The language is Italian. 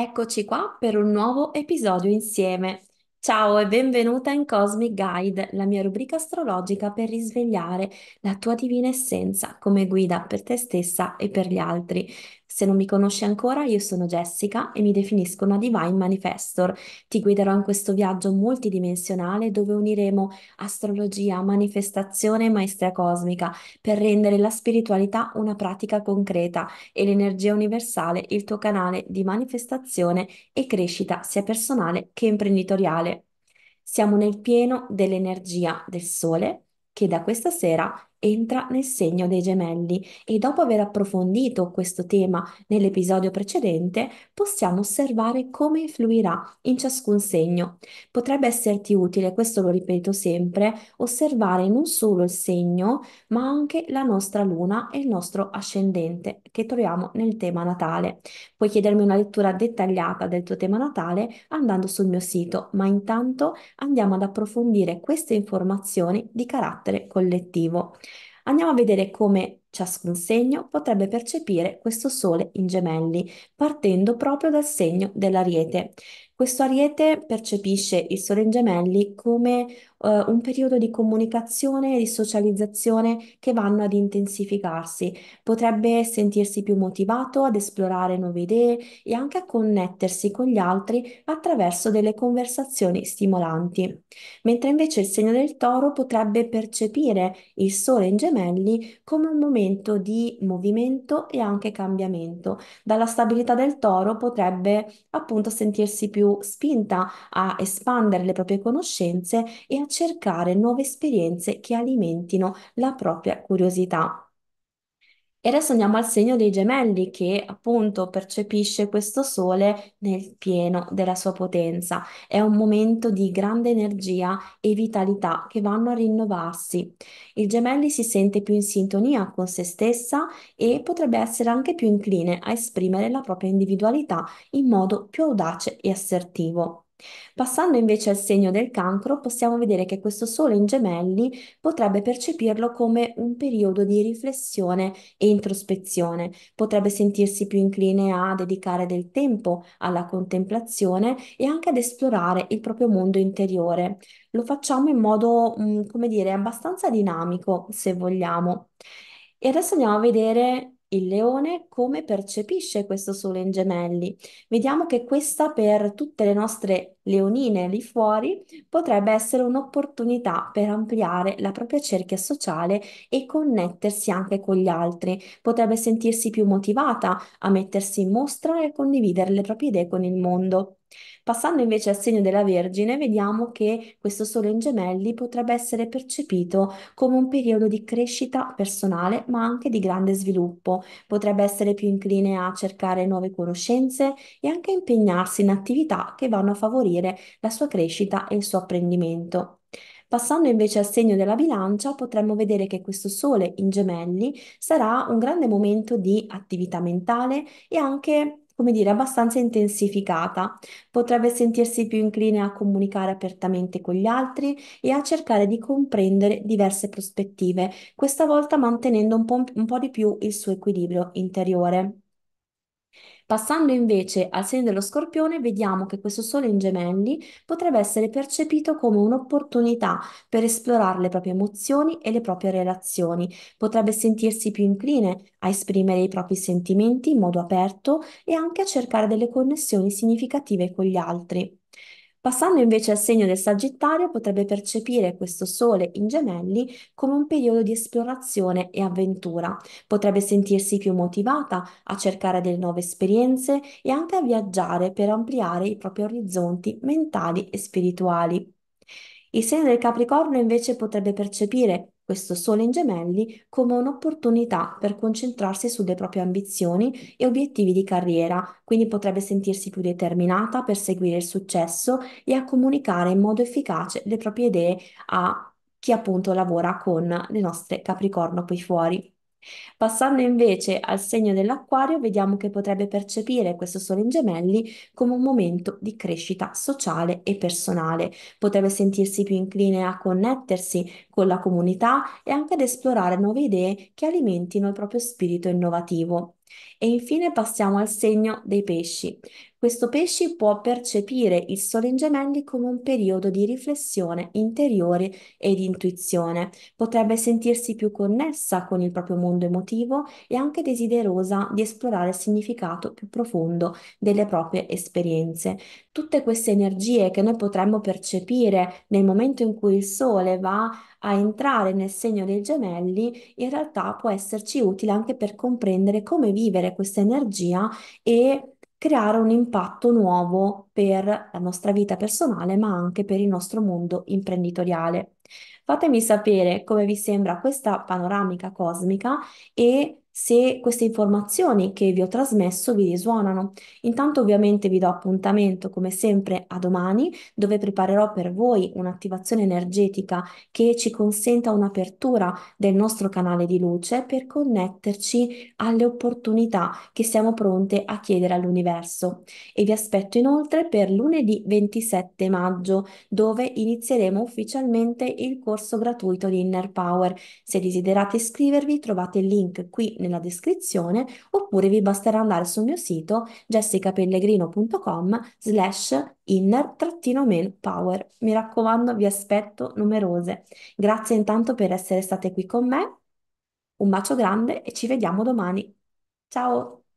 Eccoci qua per un nuovo episodio insieme. Ciao e benvenuta in Cosmic Guide, la mia rubrica astrologica per risvegliare la tua divina essenza come guida per te stessa e per gli altri. Se non mi conosci ancora, io sono Jessica e mi definisco una Divine Manifestor. Ti guiderò in questo viaggio multidimensionale dove uniremo astrologia, manifestazione e maestria cosmica per rendere la spiritualità una pratica concreta e l'energia universale il tuo canale di manifestazione e crescita sia personale che imprenditoriale. Siamo nel pieno dell'energia del sole che da questa sera entra nel segno dei gemelli e dopo aver approfondito questo tema nell'episodio precedente, possiamo osservare come influirà in ciascun segno. Potrebbe esserti utile, questo lo ripeto sempre, osservare non solo il segno, ma anche la nostra luna e il nostro ascendente che troviamo nel tema natale. Puoi chiedermi una lettura dettagliata del tuo tema natale andando sul mio sito, ma intanto andiamo ad approfondire queste informazioni di carattere collettivo. Andiamo a vedere come ciascun segno potrebbe percepire questo sole in gemelli, partendo proprio dal segno dell'ariete. Questo ariete percepisce il sole in gemelli come eh, un periodo di comunicazione e di socializzazione che vanno ad intensificarsi. Potrebbe sentirsi più motivato ad esplorare nuove idee e anche a connettersi con gli altri attraverso delle conversazioni stimolanti. Mentre invece il segno del toro potrebbe percepire il sole in gemelli come un momento di movimento e anche cambiamento. Dalla stabilità del toro potrebbe appunto sentirsi più spinta a espandere le proprie conoscenze e a cercare nuove esperienze che alimentino la propria curiosità. E adesso andiamo al segno dei gemelli che appunto percepisce questo sole nel pieno della sua potenza. È un momento di grande energia e vitalità che vanno a rinnovarsi. Il gemelli si sente più in sintonia con se stessa e potrebbe essere anche più incline a esprimere la propria individualità in modo più audace e assertivo. Passando invece al segno del cancro, possiamo vedere che questo sole in gemelli potrebbe percepirlo come un periodo di riflessione e introspezione, potrebbe sentirsi più incline a dedicare del tempo alla contemplazione e anche ad esplorare il proprio mondo interiore. Lo facciamo in modo, mm, come dire, abbastanza dinamico, se vogliamo. E adesso andiamo a vedere il leone come percepisce questo sole in gemelli. Vediamo che questa per tutte le nostre leonine lì fuori, potrebbe essere un'opportunità per ampliare la propria cerchia sociale e connettersi anche con gli altri. Potrebbe sentirsi più motivata a mettersi in mostra e a condividere le proprie idee con il mondo. Passando invece al segno della Vergine, vediamo che questo Sole in Gemelli potrebbe essere percepito come un periodo di crescita personale, ma anche di grande sviluppo. Potrebbe essere più incline a cercare nuove conoscenze e anche a impegnarsi in attività che vanno a favorire favorire la sua crescita e il suo apprendimento. Passando invece al segno della bilancia, potremmo vedere che questo sole in gemelli sarà un grande momento di attività mentale e anche come dire, abbastanza intensificata. Potrebbe sentirsi più incline a comunicare apertamente con gli altri e a cercare di comprendere diverse prospettive, questa volta mantenendo un po', un po di più il suo equilibrio interiore. Passando invece al segno dello Scorpione, vediamo che questo Sole in Gemelli potrebbe essere percepito come un'opportunità per esplorare le proprie emozioni e le proprie relazioni. Potrebbe sentirsi più incline a esprimere i propri sentimenti in modo aperto e anche a cercare delle connessioni significative con gli altri. Passando invece al segno del Sagittario, potrebbe percepire questo Sole in gemelli come un periodo di esplorazione e avventura. Potrebbe sentirsi più motivata a cercare delle nuove esperienze e anche a viaggiare per ampliare i propri orizzonti mentali e spirituali. Il segno del Capricorno invece potrebbe percepire questo sole in gemelli come un'opportunità per concentrarsi sulle proprie ambizioni e obiettivi di carriera, quindi potrebbe sentirsi più determinata a perseguire il successo e a comunicare in modo efficace le proprie idee a chi appunto lavora con le nostre Capricorno qui fuori. Passando invece al segno dell'acquario, vediamo che potrebbe percepire questo sole in gemelli come un momento di crescita sociale e personale. Potrebbe sentirsi più incline a connettersi con la comunità e anche ad esplorare nuove idee che alimentino il proprio spirito innovativo. E infine passiamo al segno dei pesci. Questo pesci può percepire il sole in gemelli come un periodo di riflessione interiore ed intuizione. Potrebbe sentirsi più connessa con il proprio mondo emotivo e anche desiderosa di esplorare il significato più profondo delle proprie esperienze. Tutte queste energie che noi potremmo percepire nel momento in cui il sole va a entrare nel segno dei gemelli, in realtà può esserci utile anche per comprendere come vivere questa energia e creare un impatto nuovo per la nostra vita personale, ma anche per il nostro mondo imprenditoriale. Fatemi sapere come vi sembra questa panoramica cosmica e se queste informazioni che vi ho trasmesso vi risuonano. Intanto ovviamente vi do appuntamento come sempre a domani dove preparerò per voi un'attivazione energetica che ci consenta un'apertura del nostro canale di luce per connetterci alle opportunità che siamo pronte a chiedere all'universo. E vi aspetto inoltre per lunedì 27 maggio dove inizieremo ufficialmente il corso corso gratuito di Inner Power. Se desiderate iscrivervi trovate il link qui nella descrizione oppure vi basterà andare sul mio sito jessicapellegrino.com slash inner-power. Mi raccomando, vi aspetto numerose. Grazie intanto per essere state qui con me. Un bacio grande e ci vediamo domani. Ciao!